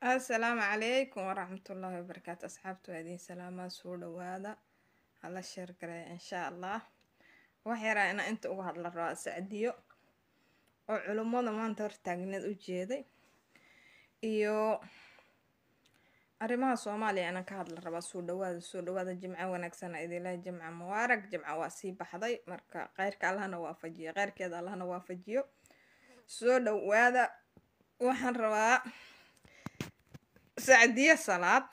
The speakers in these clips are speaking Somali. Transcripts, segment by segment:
asalaamu calaykum waraxmatullaahi wabarakaatu asxaabta waa idiin salaamaa soo dhawaada hala sheer gareeya inshaa allah wax yaraa inaa inta uga hadla rabaa sacdiyo oo culummada maanta hortaagneed u jeeday iyo arrimaha soomaaliya inaan ka hadla rabaa soo dhawaada soo dhawaada jimca wanaagsana idilaha jimca mubaarag jimca waa sii baxday marka keyrka allahna waafajiyo keyrkeeda allahna waafajiyo soo dhawaada waxaan rabaa sacdiya salaad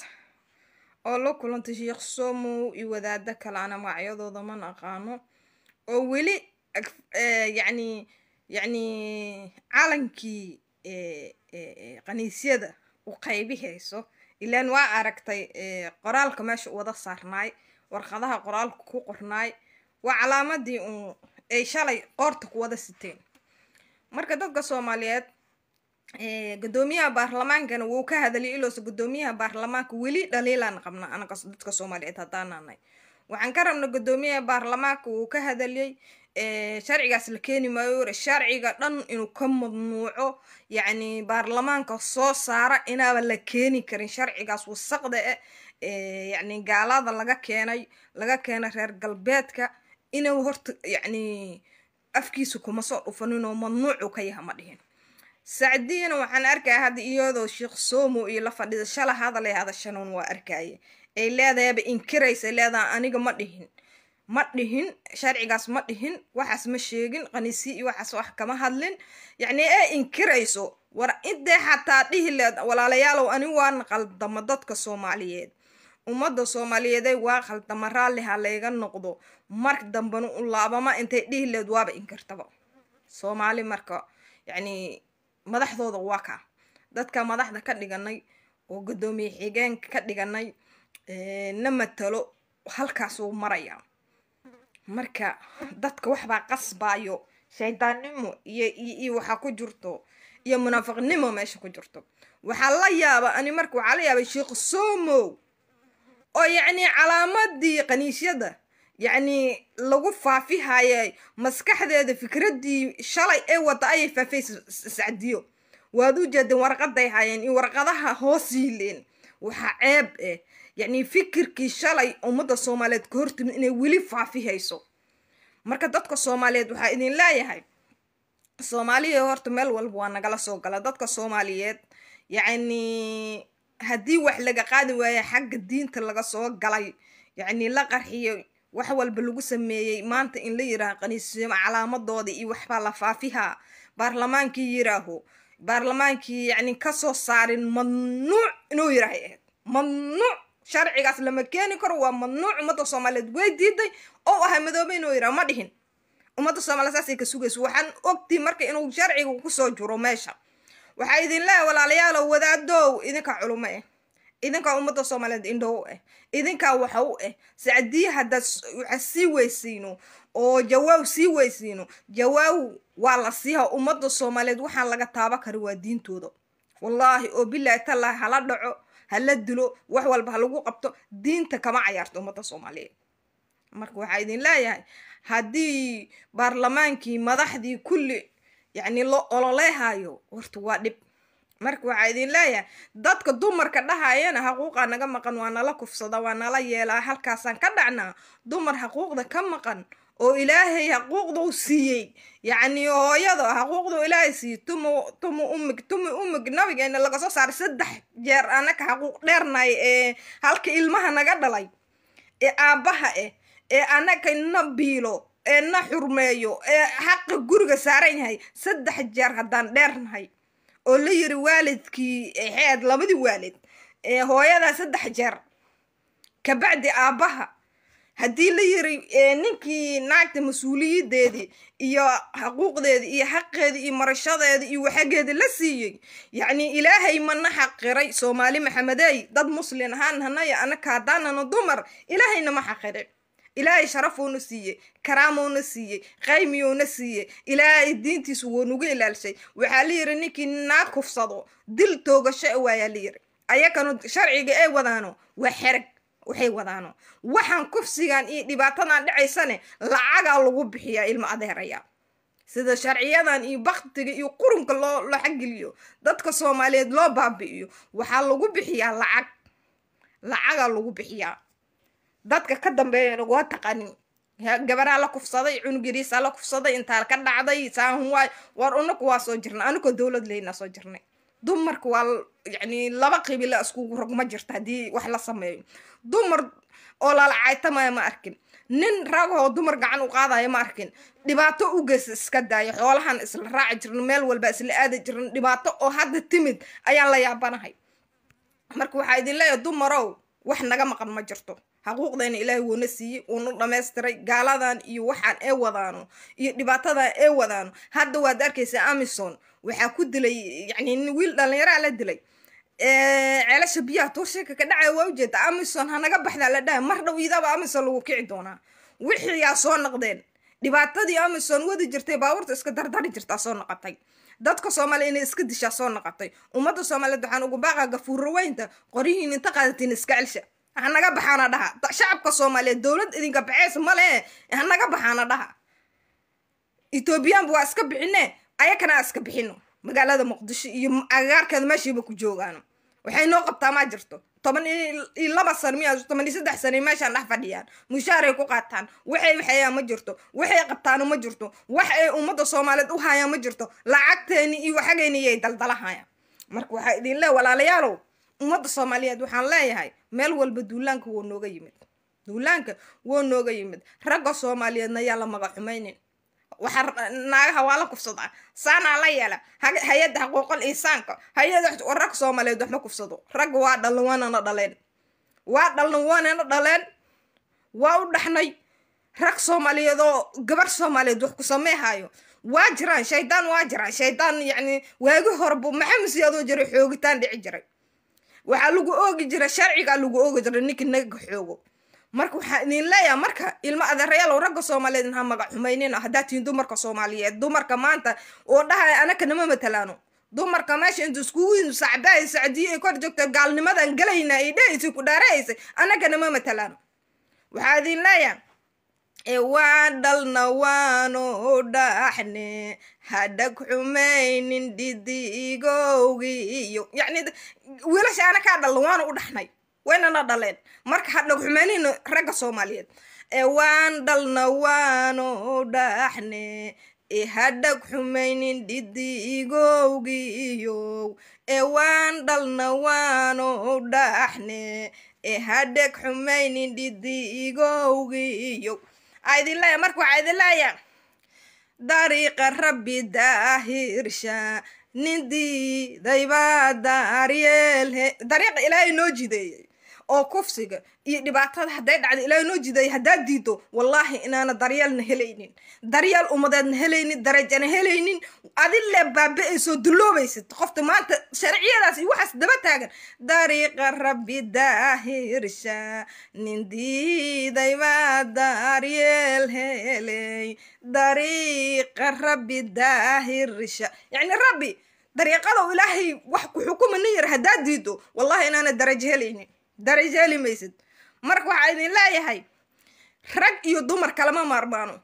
oo la kulantay sheekh somow iyo wadaado kale ana magacyadooda ma naqaano oo weli eh, yacni yacni calankii khaniisyada eh, eh, u qaybihayso ilaan waa aragtay qoraalka meesha wada saarnaay warqadaha qoraalka ku qornaay waa calaamadii uun ay shalay qoorta ku wada siteen marka dadka soomaaliyeed gudoomiyaha baarlamaankana wuu ka hadaliyay iloosa gudoomiyaha baarlamaanka weli dhaliilaan qabna anaga dadka soomaaliyeed haddaanaanay waxaan ka rabna gudoomiyaha baarlamaanka wuu ka hadaliyay sharcigaas la keeni maayo ore sharciga dhan inuu ka mamnuuco yacni baarlamaanka soo saara inaaba la keeni karin sharcigaas wasaqda eh yacni gaalada laga keenay laga keenay reer galbeedka inuu horta yacni afkiisa kuma soo dhufanin oo mamnuucu ka yaha ma dhihin sacdiyana waxaan arkaya hadda iyadoo sheekh somo iyo la fadhida shala hadalay hadashanuun waa arkaaye ay leedahayba inkiraysa leedaha aniga ma dhihin ma dhihin sharcigaas ma dhihin waxaas ma sheegin qaniisi iyo waxaas wax kama hadlin yacni ee inkirayso war intee xataa dhihi leed walaalayaalow ani waan qaldamo dadka soomaaliyeed ummadda soomaaliyeede waa khaldama raalliha layga noqdo mar dambena u laabama intay dhihi leed waaba inkirtaba soomaali marka yacni madaxdooda waa kaa dadka madaxda ka dhiganay oo guddoomiye xigeenka ka dhiganay na matalo halkaasuu maraya marka dadka waxbaa qasbaayo shaydaannimo iyo iyo waxaa ku jirto iyo munaafiqnimo meesha ku jirto waxaa la yaaba ani marka waxaa la yaabay sheekh somow oo yacnii calaamadii qaniisyada yacni lagu faafi maskaxdeeda fikraddii shalay ee wada ayay faafaysa sacdiyo waad u jeedeen warqaday haayeen in warqadaha hoos yiileen waxaa ceeb eh yacni fikirkii shalay ummadda soomaaliyeed ka hortimid inay weli faafihayso marka dadka soomaaliyeed waxaa idin leeyahay soomaaliya horta meel walba waa nagala soo gala dadka soomaaliyeed yacni haddii wax laga qaadi waaye xagga diinta laga soo galay yacni la qarxiyo wax walba lagu sameeyey maanta in la yiraah kaniisimo calaamadooda iyo waxbaa la faafihaa baarlamaankii yiraaho baarlamaankii yacni kasoo saarin mamnuuc inuu yiraahay ahayd mamnuuc sharcigaas lama keeni karo waa mamnuuc ummadda soomaaliyeed way diiday oo ahay madoobe inuu yirah ma dhihin ummadda soomaaliyed saasay ka sugayso waxaan ogtii marka inuu sharciga kusoo juro meesha waxaa idin leeha walaalayaalow wadaadow idinka culumo eh idinkaa ummadda somaliyeed indhow ah eh. idinkaa waxa u ah eh. sacdiya haddaad waxa sii weysiino oo jawaaw sii weysiino jawaaw waa la siiha ummadda soomaaliyeed waxaan laga taaba kari waa diintooda wallaahi oo bilaahi tallaahi hala dhaco hala dilo wax walba halagu qabto diinta kama cayaarto ummadda soomaaliyeed marka waxaa idin leeyahay haddii baarlamaankii madaxdii kulli yacni la ololeehayo horta waa dhib marka waxaa idin leeyahay dadka dumarka dhahayana xaquuqaa naga maqan waa nala kufsada waa nala yeelaa halkaasaan ka dhacnaa dumar xaquuqda ka maqan oo ilaahay xaquuqda u siiyey yacnii hooyada xaquuqdau ilaahay siiyey tuma tuma umig tuma umig nabigeena laga soo saaray saddex jeer anaka xaquuq dheernay ee halka ilmaha naga dhalay ee aabbaha ah ee anaka na biilo ee na xurmeeyo ee xaqa guriga saaran yahay saddex jeer haddaan dheernahay oo la yiri waalidkii xeed labadii waalid ee hooyadaa saddex jeer kabacdi aabbaha haddii la yiri ninkii naagta mas-uuliyadeedii iyo xuquuqdeedii iyo xaqeedii iyo marashadeedii iyo waxageedi la siiyey yacnii ilaahay mana xaqiray soomaali maxamedeey dad muslin ahaan hanaya anaka haddaanana dumar ilaahayna ma xaqiray ilaahay sharaf siiyey karaam siiyey qaymiyuuna siiyey ilaahay diintiisu wuunugu ilaalshay waxaa la yidhi ninkii naa kufsado dil toogasho waayaa la yidhi ayaganu sharciga ay wadaano waa xerag waxay wadaano waxaan kufsigan iyo dhibaatadan dhacaysane lacagaa lagu bixiyaa ilmo adeeraya sida sharciyadan iyo baktiga iyo qurunka loo loo xaggeliyo dadka soomaaliyeed loo baabi'iyo waxaa lagu bixiyaa lacag lacagaa lagu bixiyaa dadka ka dambeeyana waa taqanin gabaraa la kufsaday cunug yariisaa la kufsaday intaa ka dhacday saahun waay war unaku waa soo jirnay anigoo dowlad leynaa soo jirnay dumarka waa yani laba qibila iskugu rog ma jirta haddii wax la sameeyo dumar oo lala ma arkin nin ragoo dumar gacan u qaadaya ma arkin dhibaato u geys iska daayo xoolahan isla raaci jirna meel walba isla aadi jirna dhibaato oo hadda timid ayaan la yaabanahay marka waxaa idin leeyahay dumarow wax naga maqan ma jirto xaquuqdeena ilaahay wuuna siiyey wuuna dhamaystiray gaaladan iyo waxaan ee wadaano iyo dhibaatadan ee wadaano hadda waad arkaysaa amison waxaa ku dilay yani wiil dhalinyaraa la dilay ceelasha biyaha tuursheeka ka dhacaya waa ujeeda amison hanaga baxdaa la dhahay mar dhow idaaba amison lagu kici doonaa wixii aa soo noqdeen dhibaatadii amison wadi jirtay baabuurta iska dardari jirtaa soo noqotay dadka soomaaliya inay iska dishaa soo noqotay ummadda soomaaliyeed waxaan ugu baaqaa gafuuro weynta qorihiin inta qaadatiin iska celsha hanaga baxaana dhaha shacabka soomaaliyeed dowlad idinka baxeys male hanaga baxaana dhaha ethoobiyaanba waa iska bixine ayakana a iska bixino magaalada muqdisho iyo agagaarkeeda meeshiiba ku joogaano waxay noo qabtaa maa jirto toban iyo laba sano miya toban iyo saddex sano meeshaan dhex fadhiyaan mushaaray ku qaataan waxay waxayaa ma jirto waxay qabtaano ma jirto wax ay ummadda soomaaliyeed u haayaan ma jirto lacagteeni iyo waxageyni iyay daldalahayaan marka waxaa idin lee walaalayaalow ummadda soomaaliyeed waxaan leeyahay meel walba duulaanka woo nooga yimid duulaanka woo nooga yimid ragga soomaaliyeedna yaa la magac waxaa naagaha waa la kufsadaa saanaa la yeela hay-adda xuquuqal insaanka hay-ada rag soomaaliyeed waxma kufsado ragga waa dhallan waanana dhaleen waa dhallan waanana dhaleen waa u dhaxnay rag soomaaliyeed oo gabar soomaaliyeed wax ku sameehaayo waa jiraan shaydaan waa jiraan shaydaan yacni waagi horbu maxamed siyaadoo jiray xoogitaan dhici jiray waxaa lagu oogi jiray sharcigaa lagu oogi jiray ninkii naga xoogo marka waxaa idin leeyaha marka ilmo adeerayaalow ragga soomaaliyeed inha magac xumaynina haddaa tihiin dumarka soomaaliyeed dumarka maanta oo dhahay anakana matalaano dumarka meesha inta iskugu sacbay sacdiyo kor joogta gaalnimadan galayna ay dhehaysa ku dhaarahaysa anagana ma matalaano waxaa idin leeyaha e waan dhalna waanu dhaxne hadhag xumaynin dhidiigowgi iyo yacni wiilasha ana dhalna waanu u dhaxnay waynana dhaleen marka hadhog xumaanihina ragga soomaaliyeed e waan dhalna waano dhaaxne e hadhag xumaynin dhidiigowgiiyow e waan dhalna waano dhaaxne hadhag xumaynin dhidiigowgiiyow aidinlaya marka waxaa idinlaya dariiqa rabbi daahirsha nin diidayba daryeel dariiqa ilaahay noo jideeyey oo kufsiga iyo dhibaatada hadday dhacda ilaahay noo jiday haddaad diido wallaahi inaana daryeelna helaynin daryeel umadeedna helaynin darajana helaynin adinlee baaba soo dulloobaysid qofta maanta sharciyadaas iyo waxaas daba taagan dariiqa rabbi daahirsha nin diiday baa daryeel helay dariiqa rabbi daahirsha yacni rabbi dariiqadow ilaahay wax ku xukuma nin yar haddaad diido wallahi inaana darajo helaynin darajeeli maysid marka waxaa idin leeyahay rag iyo dumar kalama maarmaano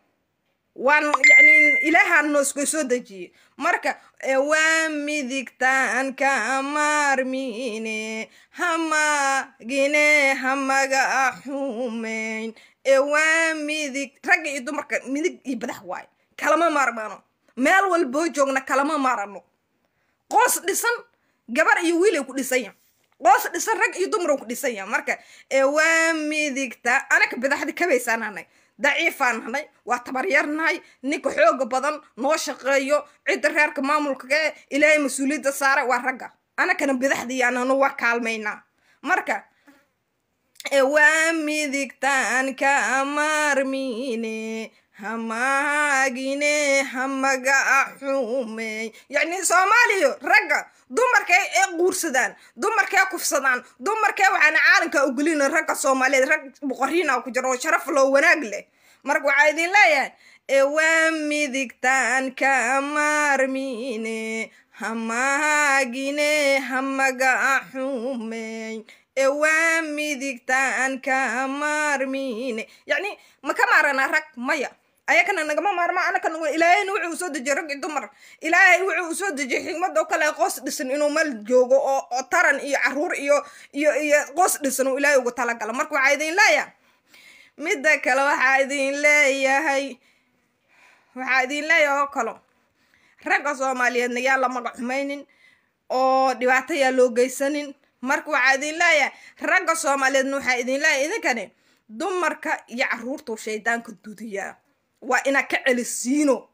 waan yacni ilaahaa nooskoo soo dejiyey marka waa midigtaan ka maarmine hamagine hamaga axumeyn ewaa midig ragga iyo dumarka midig iyo badax waaye kalama maarmaano meel walboo joogna kalama maarano qoos dhisan gabar iyo wiilay ay ku dhisanyaha qoos dhisan rag iyo dumar ku dhisanya marka ee waa midigtaa anaga bidaxdi kabaysaan hanay waa tabaryarnahay ninka xooga badan noo shaqeeyo cidda reerka maamulka ee eh, ilaahay mas-uuliyadda saara waa ragga anakana bidaxdiyaananu waa kaalmaynaa marka waa midigtaan ka amarmine hamaagine hamaga'a xumeey yacni soomaaliya ragga dumarkay ee guursadaan dumarkee kufsadaan dumarkee waxaana caalamka u gelina ragga soomaaliyeed rag boqoriina ku jira oo sharaf loo wanaag leh marka waxaa idin leeyahay eewaa midigtaan ka maarmine hamaagine hamaga'a xumeey ewaa midigtaan ka maarmine yacni ma ka maaranaa rag maya ayakana nagama maarma anaka nagu ilaahayna wuxuu usoo dejiyey rag dumar ilaahay wuxuu usoo dejiyey xigmad kale qoos dhisan inuu mal joogo oo taran iyo caruur iyo iyo iyo qoos dhisan uu ilaahay ugu talagalo marka waxaa idin leeyahay midda kale waxaa idin leeyahay waxaa idin leeyahay oo kalo ragga soomaaliyeedna yaa la magac xumaynin oo dhibaato yaa loo geysanin marka waxaa idin leeyahay ragga soomaaliyeedna waxaa idin leeyahay idinkani dumarka iyo caruurtuu shaydaanka dudiyaa waa inaad ka celisiino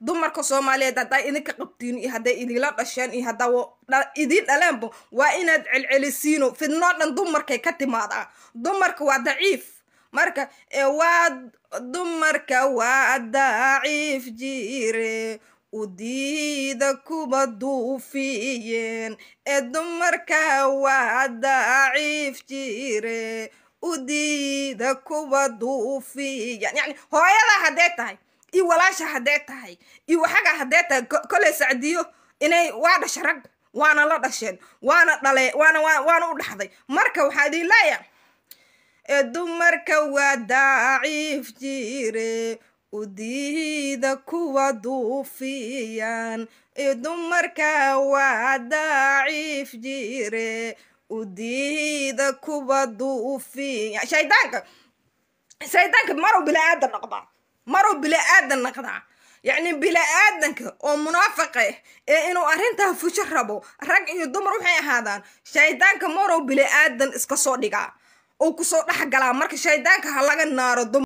dumarka soomaaliyeed haddaa idinka qabtiino iyo hadday idinla dhasheen iyo haddaa idiin dhaleenba waa inaad celcelisiino fidnoo dhan dumarkay ka timaadaa dumarka waa daciif marka e, waa dumarka waa daciif jire udiida kuba duufiyeen ee dumarka waa daciif jiire udiida kuwa duufiya yani hooyada haddee tahay iyo walaasha haddee tahay iyo waxaga haddee tahay koley sacdiyo inay waa dhasha rag waana la dhasheen waana dhale waana waana u dhaxday marka waxaa idin leeya dumarka waa daciif jire udiida kuwa duufiyan dumarka waa daciif jire udiida kuwa duufiya shaydaanka shaydaanka maruu bini aadan noqdaa maruu bini aadan noqdaa yacni bini aadanka oo munaafiqa ah ee inuu arrintaa fujo rabo rag iyo dumar waxay ahaadaan shaydaanka maruu bini aadan iska soo dhigaa uu kusoo dhex galaa marka shaydaanka ha laga naaro